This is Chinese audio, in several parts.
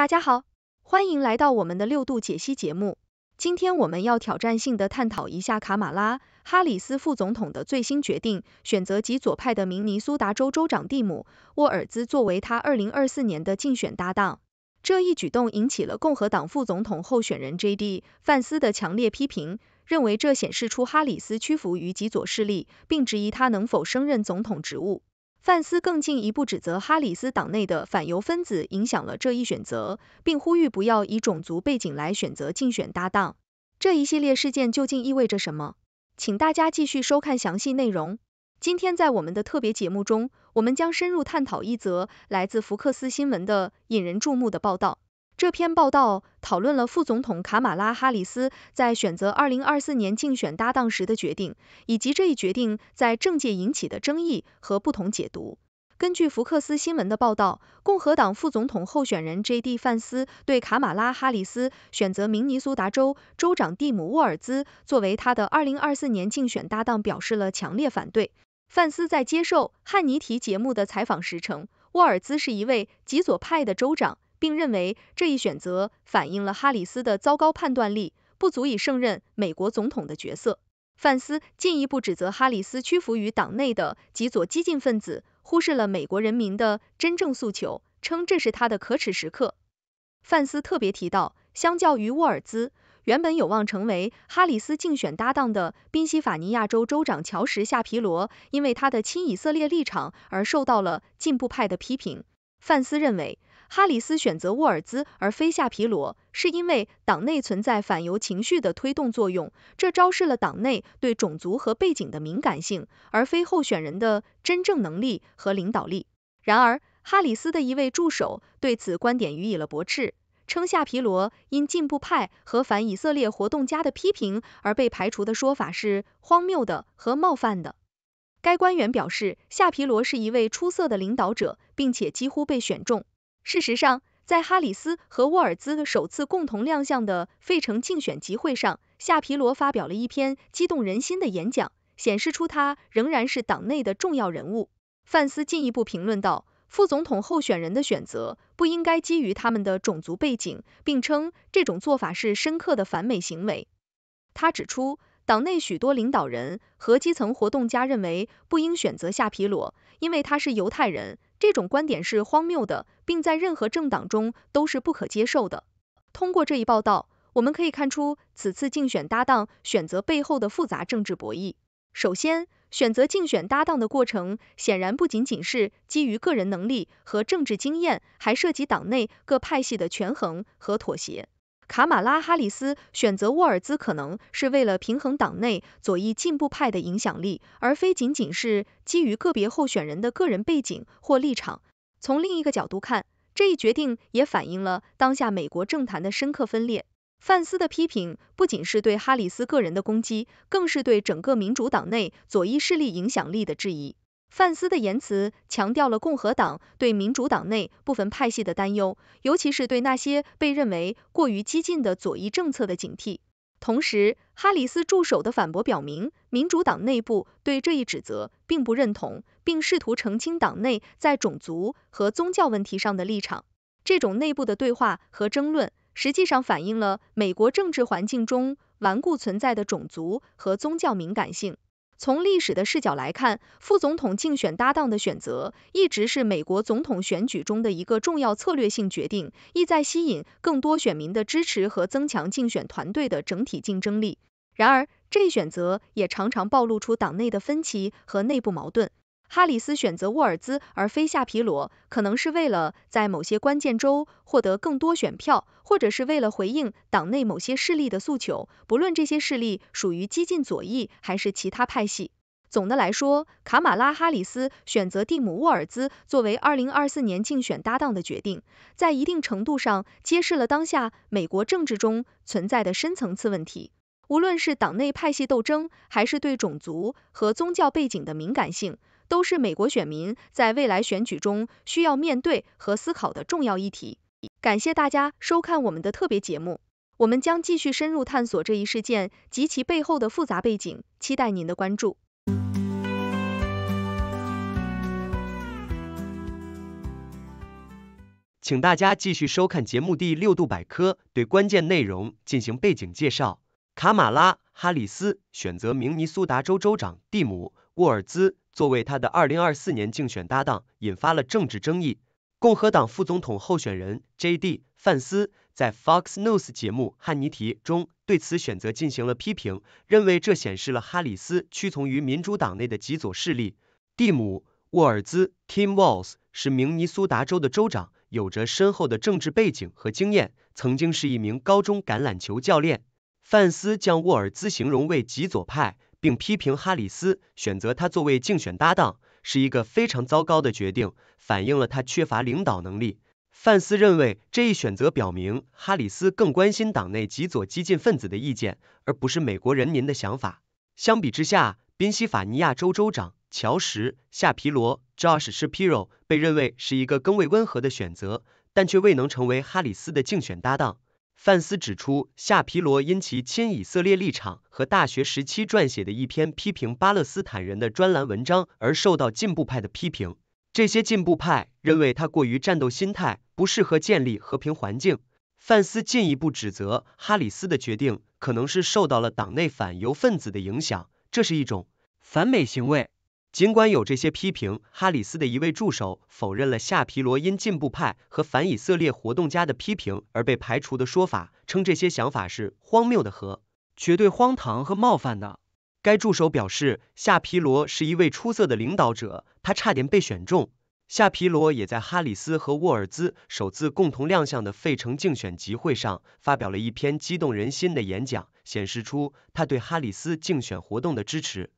大家好，欢迎来到我们的六度解析节目。今天我们要挑战性的探讨一下卡马拉·哈里斯副总统的最新决定，选择极左派的明尼苏达州州长蒂姆·沃尔兹作为他2024年的竞选搭档。这一举动引起了共和党副总统候选人 J.D. 范斯的强烈批评，认为这显示出哈里斯屈服于极左势力，并质疑他能否升任总统职务。范斯更进一步指责哈里斯党内的反犹分子影响了这一选择，并呼吁不要以种族背景来选择竞选搭档。这一系列事件究竟意味着什么？请大家继续收看详细内容。今天在我们的特别节目中，我们将深入探讨一则来自福克斯新闻的引人注目的报道。这篇报道讨论了副总统卡马拉哈里斯在选择二零二四年竞选搭档时的决定，以及这一决定在政界引起的争议和不同解读。根据福克斯新闻的报道，共和党副总统候选人 J.D. 范斯对卡马拉哈里斯选择明尼苏达州州长蒂姆沃尔兹作为他的二零二四年竞选搭档表示了强烈反对。范斯在接受汉尼提节目的采访时称，沃尔兹是一位极左派的州长。并认为这一选择反映了哈里斯的糟糕判断力，不足以胜任美国总统的角色。范斯进一步指责哈里斯屈服于党内的极左激进分子，忽视了美国人民的真正诉求，称这是他的可耻时刻。范斯特别提到，相较于沃尔兹原本有望成为哈里斯竞选搭档的宾夕法尼亚州州长乔什夏皮罗，因为他的亲以色列立场而受到了进步派的批评。范斯认为。哈里斯选择沃尔兹而非夏皮罗，是因为党内存在反犹情绪的推动作用，这昭示了党内对种族和背景的敏感性，而非候选人的真正能力和领导力。然而，哈里斯的一位助手对此观点予以了驳斥，称夏皮罗因进步派和反以色列活动家的批评而被排除的说法是荒谬的和冒犯的。该官员表示，夏皮罗是一位出色的领导者，并且几乎被选中。事实上，在哈里斯和沃尔兹首次共同亮相的费城竞选集会上，夏皮罗发表了一篇激动人心的演讲，显示出他仍然是党内的重要人物。范斯进一步评论道：“副总统候选人的选择不应该基于他们的种族背景，并称这种做法是深刻的反美行为。”他指出，党内许多领导人和基层活动家认为不应选择夏皮罗，因为他是犹太人。这种观点是荒谬的，并在任何政党中都是不可接受的。通过这一报道，我们可以看出此次竞选搭档选择背后的复杂政治博弈。首先，选择竞选搭档的过程显然不仅仅是基于个人能力和政治经验，还涉及党内各派系的权衡和妥协。卡马拉·哈里斯选择沃尔兹，可能是为了平衡党内左翼进步派的影响力，而非仅仅是基于个别候选人的个人背景或立场。从另一个角度看，这一决定也反映了当下美国政坛的深刻分裂。范斯的批评不仅是对哈里斯个人的攻击，更是对整个民主党内左翼势力影响力的质疑。范斯的言辞强调了共和党对民主党内部分派系的担忧，尤其是对那些被认为过于激进的左翼政策的警惕。同时，哈里斯助手的反驳表明，民主党内部对这一指责并不认同，并试图澄清党内在种族和宗教问题上的立场。这种内部的对话和争论，实际上反映了美国政治环境中顽固存在的种族和宗教敏感性。从历史的视角来看，副总统竞选搭档的选择一直是美国总统选举中的一个重要策略性决定，意在吸引更多选民的支持和增强竞选团队的整体竞争力。然而，这一选择也常常暴露出党内的分歧和内部矛盾。哈里斯选择沃尔兹而非夏皮罗，可能是为了在某些关键州获得更多选票，或者是为了回应党内某些势力的诉求。不论这些势力属于激进左翼还是其他派系，总的来说，卡马拉·哈里斯选择蒂姆·沃尔兹作为二零二四年竞选搭档的决定，在一定程度上揭示了当下美国政治中存在的深层次问题，无论是党内派系斗争，还是对种族和宗教背景的敏感性。都是美国选民在未来选举中需要面对和思考的重要议题。感谢大家收看我们的特别节目，我们将继续深入探索这一事件及其背后的复杂背景，期待您的关注。请大家继续收看节目第六度百科，对关键内容进行背景介绍。卡马拉·哈里斯选择明尼苏达州州长蒂姆·沃尔兹。作为他的二零二四年竞选搭档，引发了政治争议。共和党副总统候选人 J.D. 范斯在 Fox News 节目《汉尼提》中对此选择进行了批评，认为这显示了哈里斯屈从于民主党内的极左势力。蒂姆·沃尔兹 （Tim Walz） 是明尼苏达州的州长，有着深厚的政治背景和经验，曾经是一名高中橄榄球教练。范斯将沃尔兹形容为极左派。并批评哈里斯选择他作为竞选搭档是一个非常糟糕的决定，反映了他缺乏领导能力。范斯认为这一选择表明哈里斯更关心党内极左激进分子的意见，而不是美国人民的想法。相比之下，宾夕法尼亚州州长乔什·夏皮罗 （Josh Shapiro） 被认为是一个更为温和的选择，但却未能成为哈里斯的竞选搭档。范斯指出，夏皮罗因其亲以色列立场和大学时期撰写的一篇批评巴勒斯坦人的专栏文章而受到进步派的批评。这些进步派认为他过于战斗心态，不适合建立和平环境。范斯进一步指责哈里斯的决定可能是受到了党内反犹分子的影响，这是一种反美行为。尽管有这些批评，哈里斯的一位助手否认了夏皮罗因进步派和反以色列活动家的批评而被排除的说法，称这些想法是荒谬的和绝对荒唐和冒犯的。该助手表示，夏皮罗是一位出色的领导者，他差点被选中。夏皮罗也在哈里斯和沃尔兹首次共同亮相的费城竞选集会上发表了一篇激动人心的演讲，显示出他对哈里斯竞选活动的支持。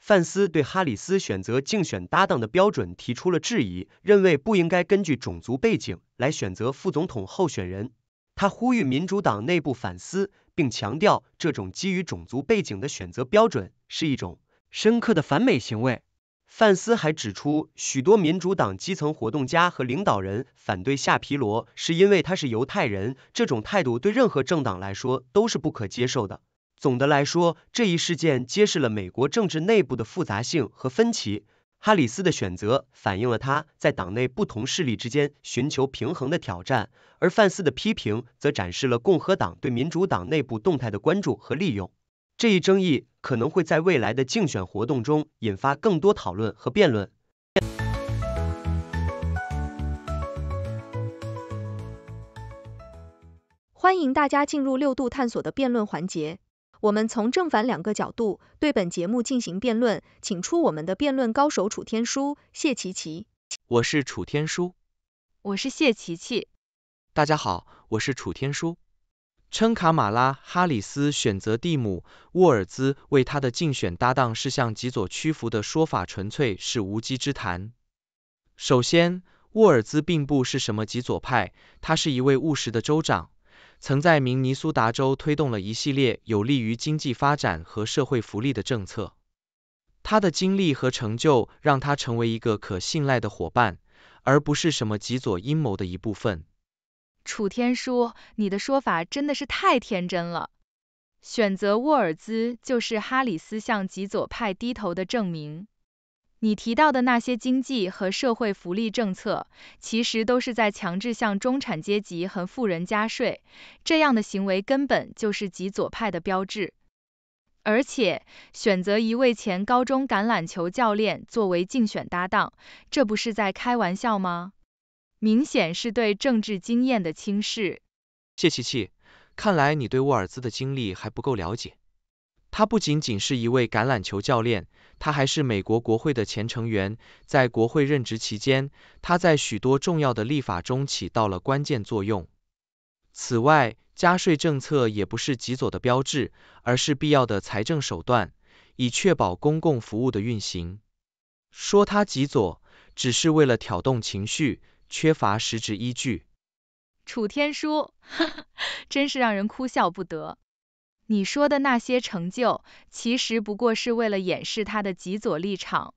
范斯对哈里斯选择竞选搭档的标准提出了质疑，认为不应该根据种族背景来选择副总统候选人。他呼吁民主党内部反思，并强调这种基于种族背景的选择标准是一种深刻的反美行为。范斯还指出，许多民主党基层活动家和领导人反对夏皮罗是因为他是犹太人，这种态度对任何政党来说都是不可接受的。总的来说，这一事件揭示了美国政治内部的复杂性和分歧。哈里斯的选择反映了他在党内不同势力之间寻求平衡的挑战，而范斯的批评则展示了共和党对民主党内部动态的关注和利用。这一争议可能会在未来的竞选活动中引发更多讨论和辩论。欢迎大家进入六度探索的辩论环节。我们从正反两个角度对本节目进行辩论，请出我们的辩论高手楚天舒、谢琪琪。我是楚天舒。我是谢琪琪。大家好，我是楚天舒。称卡马拉哈里斯选择蒂姆沃尔兹为他的竞选搭档是向极左屈服的说法，纯粹是无稽之谈。首先，沃尔兹并不是什么极左派，他是一位务实的州长。曾在明尼苏达州推动了一系列有利于经济发展和社会福利的政策。他的经历和成就让他成为一个可信赖的伙伴，而不是什么极左阴谋的一部分。楚天舒，你的说法真的是太天真了。选择沃尔兹就是哈里斯向极左派低头的证明。你提到的那些经济和社会福利政策，其实都是在强制向中产阶级和富人加税。这样的行为根本就是极左派的标志。而且，选择一位前高中橄榄球教练作为竞选搭档，这不是在开玩笑吗？明显是对政治经验的轻视。谢琪琪，看来你对沃尔兹的经历还不够了解。他不仅仅是一位橄榄球教练，他还是美国国会的前成员。在国会任职期间，他在许多重要的立法中起到了关键作用。此外，加税政策也不是极左的标志，而是必要的财政手段，以确保公共服务的运行。说他极左，只是为了挑动情绪，缺乏实质依据。楚天舒，哈哈，真是让人哭笑不得。你说的那些成就，其实不过是为了掩饰他的极左立场。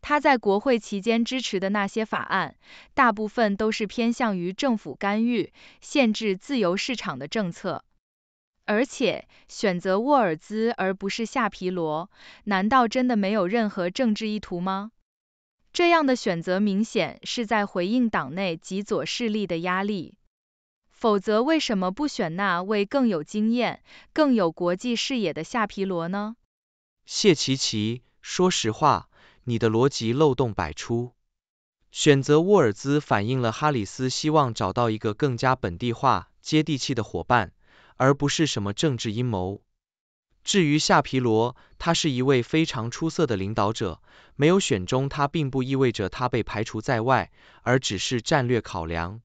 他在国会期间支持的那些法案，大部分都是偏向于政府干预、限制自由市场的政策。而且选择沃尔兹而不是夏皮罗，难道真的没有任何政治意图吗？这样的选择明显是在回应党内极左势力的压力。否则，为什么不选那位更有经验、更有国际视野的夏皮罗呢？谢奇奇，说实话，你的逻辑漏洞百出。选择沃尔兹反映了哈里斯希望找到一个更加本地化、接地气的伙伴，而不是什么政治阴谋。至于夏皮罗，他是一位非常出色的领导者，没有选中他并不意味着他被排除在外，而只是战略考量。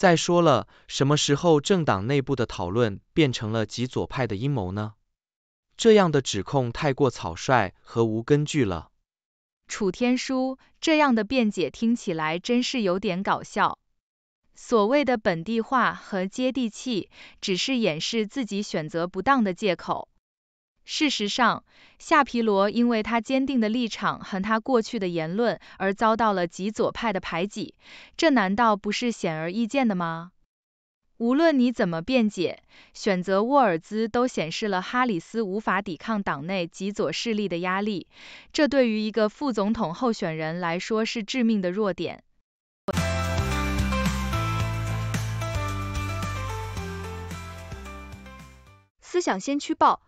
再说了，什么时候政党内部的讨论变成了极左派的阴谋呢？这样的指控太过草率和无根据了。楚天舒，这样的辩解听起来真是有点搞笑。所谓的本地化和接地气，只是掩饰自己选择不当的借口。事实上，夏皮罗因为他坚定的立场和他过去的言论而遭到了极左派的排挤，这难道不是显而易见的吗？无论你怎么辩解，选择沃尔兹都显示了哈里斯无法抵抗党内极左势力的压力，这对于一个副总统候选人来说是致命的弱点。思想先驱报。